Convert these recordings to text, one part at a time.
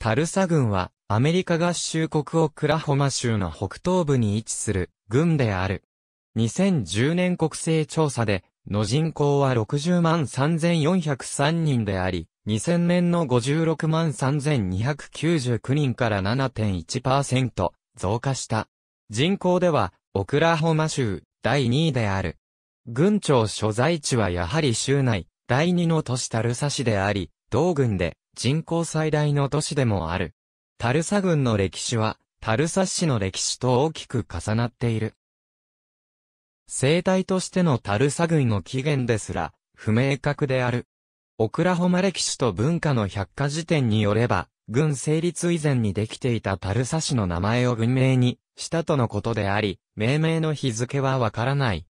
タルサ軍は、アメリカ合衆国オクラホマ州の北東部に位置する、軍である。2010年国勢調査で、の人口は60万3403人であり、2000年の56万3299人から7.1%増加した。人口では、オクラホマ州第2位である。軍庁所在地はやはり州内、第2の都市タルサ市であり、同軍で人口最大の都市でもある。タルサ郡の歴史は、タルサ市の歴史と大きく重なっている。生態としてのタルサ郡の起源ですら、不明確である。オクラホマ歴史と文化の百科事典によれば、軍成立以前にできていたタルサ市の名前を軍名にしたとのことであり、命名の日付はわからない。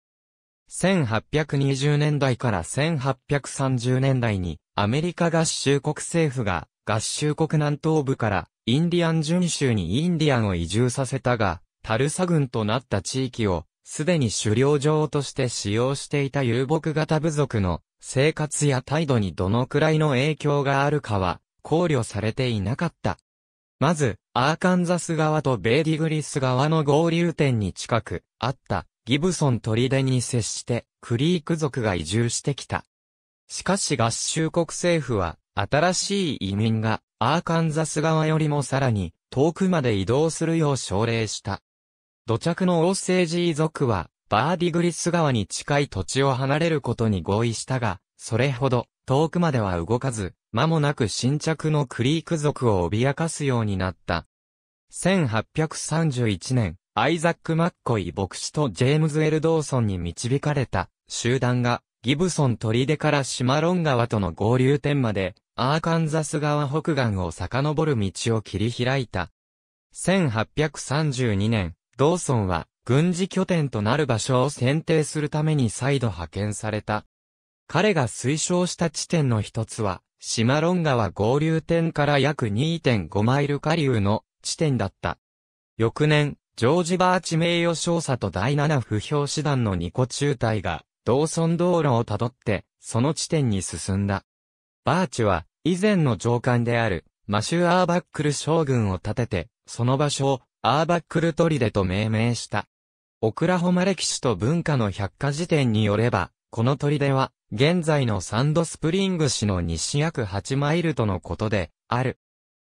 1820年代から1830年代に、アメリカ合衆国政府が合衆国南東部からインディアン巡州にインディアンを移住させたが、タルサ軍となった地域をすでに狩猟場として使用していた遊牧型部族の生活や態度にどのくらいの影響があるかは考慮されていなかった。まず、アーカンザス側とベーディグリス側の合流点に近くあったギブソン砦に接してクリーク族が移住してきた。しかし合衆国政府は、新しい移民がアーカンザス側よりもさらに遠くまで移動するよう奨励した。土着のオーセージ遺族は、バーディグリス川に近い土地を離れることに合意したが、それほど遠くまでは動かず、間もなく新着のクリーク族を脅かすようになった。1831年、アイザック・マッコイ牧師とジェームズ・エル・ドーソンに導かれた集団がギブソン砦からシマロン川との合流点まで、アーカンザス川北岸を遡る道を切り開いた。1832年、ドーソンは、軍事拠点となる場所を選定するために再度派遣された。彼が推奨した地点の一つは、シマロン川合流点から約2.5マイル下流の地点だった。翌年、ジョージ・バーチ名誉少佐と第7不評師団の2個中隊が道村道路をたどって、その地点に進んだ。バーチは、以前の上官である、マシュ・アーバックル将軍を立てて、その場所を、アーバックル砦と命名した。オクラホマ歴史と文化の百科事典によれば、この砦は、現在のサンドスプリング市の西約8マイルとのことで、ある。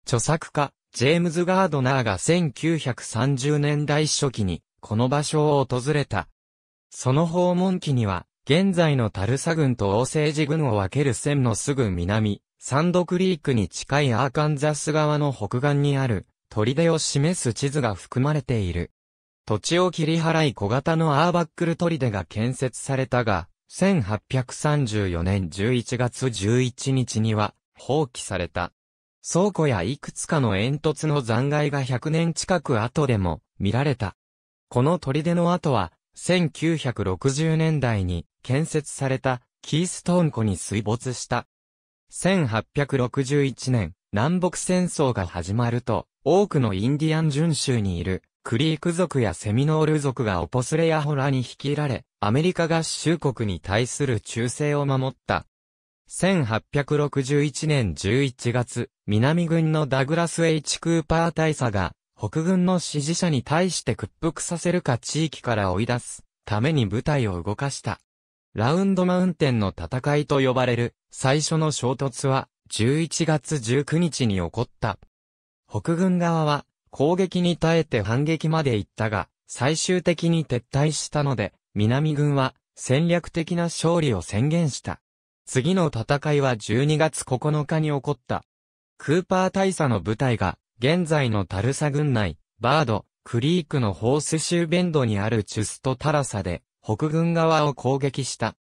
著作家、ジェームズ・ガードナーが1930年代初期に、この場所を訪れたその訪問期には、現在のタルサ軍と王政寺軍を分ける線のすぐ南、サンドクリークに近いアーカンザス側の北岸にある、砦を示す地図が含まれている。土地を切り払い小型のアーバックル砦が建設されたが、1834年11月11日には放棄された。倉庫やいくつかの煙突の残骸が100年近く後でも見られた。この砦の後は1960年代に建設されたキーストーン湖に水没した。1861年、南北戦争が始まると、多くのインディアン巡州にいるクリーク族やセミノール族がオポスレヤホラに率いられ、アメリカ合衆国に対する忠誠を守った。1861年11月、南軍のダグラス・ H・ クーパー大佐が、北軍の支持者に対して屈服させるか地域から追い出すために部隊を動かした。ラウンドマウンテンの戦いと呼ばれる最初の衝突は11月19日に起こった。北軍側は攻撃に耐えて反撃まで行ったが、最終的に撤退したので、南軍は戦略的な勝利を宣言した。次の戦いは12月9日に起こった。クーパー大佐の部隊が現在のタルサ郡内、バード、クリークのホース州ベンドにあるチュストタラサで、北軍側を攻撃した。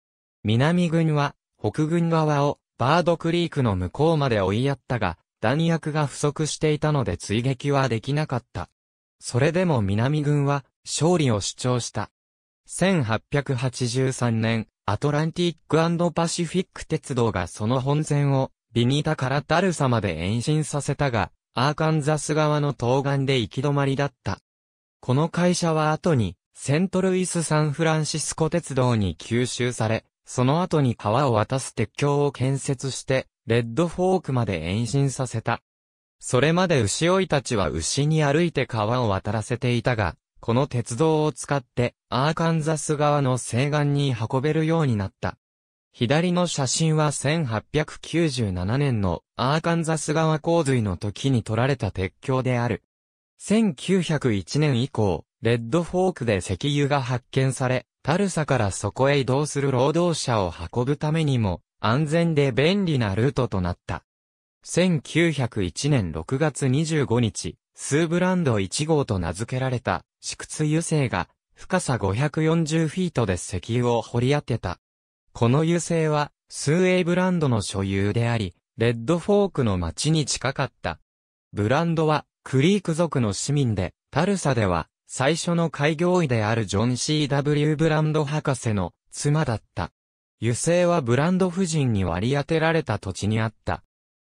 南軍は、北軍側を、バードクリークの向こうまで追いやったが、弾薬が不足していたので追撃はできなかった。それでも南軍は、勝利を主張した。1883年、アトランティックパシフィック鉄道がその本線を、ビニタからタルサまで延伸させたが、アーカンザス側の東岸で行き止まりだった。この会社は後に、セントルイス・サンフランシスコ鉄道に吸収され、その後に川を渡す鉄橋を建設して、レッドフォークまで延伸させた。それまで牛追いたちは牛に歩いて川を渡らせていたが、この鉄道を使って、アーカンザス側の西岸に運べるようになった。左の写真は1897年のアーカンザス川洪水の時に撮られた鉄橋である。1901年以降、レッドフォークで石油が発見され、タルサからそこへ移動する労働者を運ぶためにも、安全で便利なルートとなった。1901年6月25日、スーブランド1号と名付けられた、敷窟油性が、深さ540フィートで石油を掘り当てた。この油性は、スーエイブランドの所有であり、レッドフォークの町に近かった。ブランドは、クリーク族の市民で、タルサでは、最初の開業医であるジョン・ C.W. ブランド博士の妻だった。油性はブランド夫人に割り当てられた土地にあった。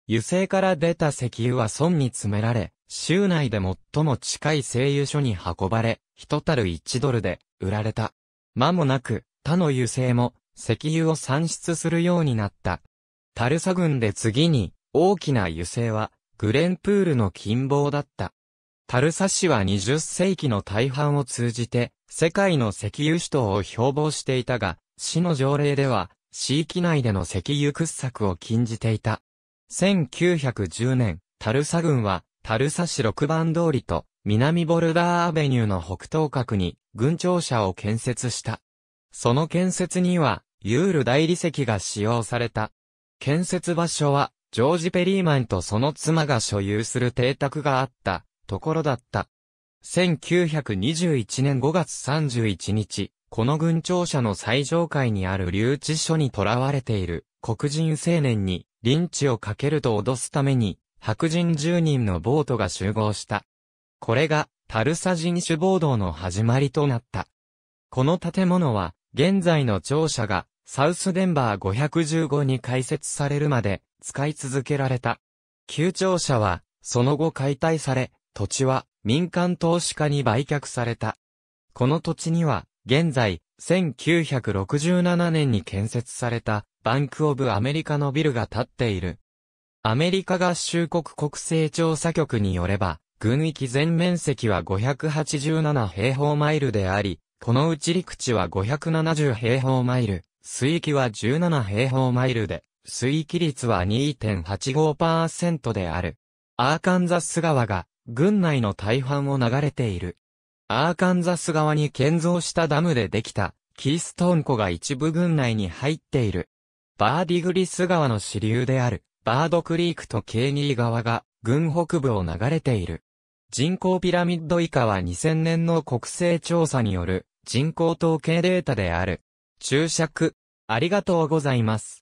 油性から出た石油は村に詰められ、州内で最も近い製油所に運ばれ、一たる1ドルで売られた。間もなく、他の油性も石油を産出するようになった。タルサ軍で次に大きな油性はグレンプールの近傍だった。タルサ氏は20世紀の大半を通じて世界の石油首都を標榜していたが、市の条例では市域内での石油掘削を禁じていた。1910年、タルサ軍はタルサ市6番通りと南ボルダーアベニューの北東角に軍庁舎を建設した。その建設には、ユール大理石が使用された。建設場所は、ジョージ・ペリーマンとその妻が所有する邸宅があった、ところだった。1921年5月31日、この軍庁舎の最上階にある留置所に囚われている黒人青年にリンチをかけると脅すために白人10人のボートが集合した。これがタルサ人種暴動の始まりとなった。この建物は現在の庁舎が、サウスデンバー515に開設されるまで、使い続けられた。旧庁舎は、その後解体され、土地は、民間投資家に売却された。この土地には、現在、1967年に建設された、バンクオブアメリカのビルが建っている。アメリカ合衆国国勢調査局によれば、軍域全面積は587平方マイルであり、このうち陸地は570平方マイル、水域は17平方マイルで、水域率は2.85%である。アーカンザス川が、軍内の大半を流れている。アーカンザス川に建造したダムでできた、キーストーン湖が一部軍内に入っている。バーディグリス川の支流である、バードクリークとケーニー川が、軍北部を流れている。人口ピラミッド以下は2000年の国勢調査による人口統計データである。注釈、ありがとうございます。